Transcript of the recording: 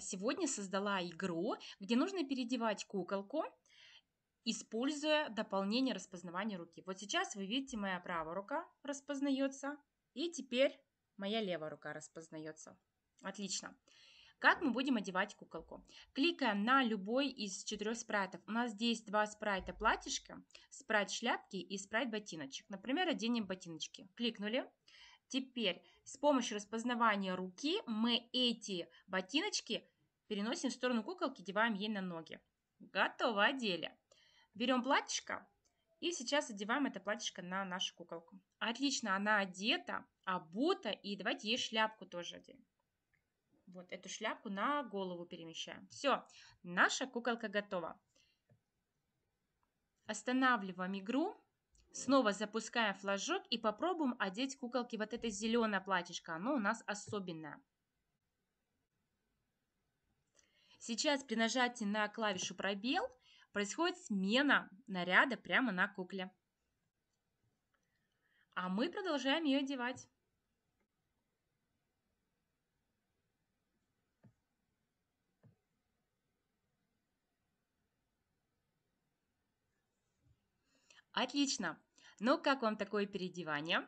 сегодня создала игру, где нужно переодевать куколку, используя дополнение распознавания руки. Вот сейчас вы видите, моя правая рука распознается, и теперь моя левая рука распознается. Отлично. Как мы будем одевать куколку? Кликаем на любой из четырех спрайтов. У нас здесь два спрайта платьишка, спрайт шляпки и спрайт ботиночек. Например, оденем ботиночки. Кликнули. Теперь с помощью распознавания руки мы эти ботиночки переносим в сторону куколки, одеваем ей на ноги. Готово, одели. Берем платьишко и сейчас одеваем это платьишко на нашу куколку. Отлично, она одета, обута, и давайте ей шляпку тоже оденем. Вот эту шляпку на голову перемещаем. Все, наша куколка готова. Останавливаем игру Снова запускаем флажок и попробуем одеть куколке вот это зеленое платьишко. Оно у нас особенное. Сейчас при нажатии на клавишу пробел происходит смена наряда прямо на кукле. А мы продолжаем ее одевать. Отлично! Ну, как вам такое переодевание?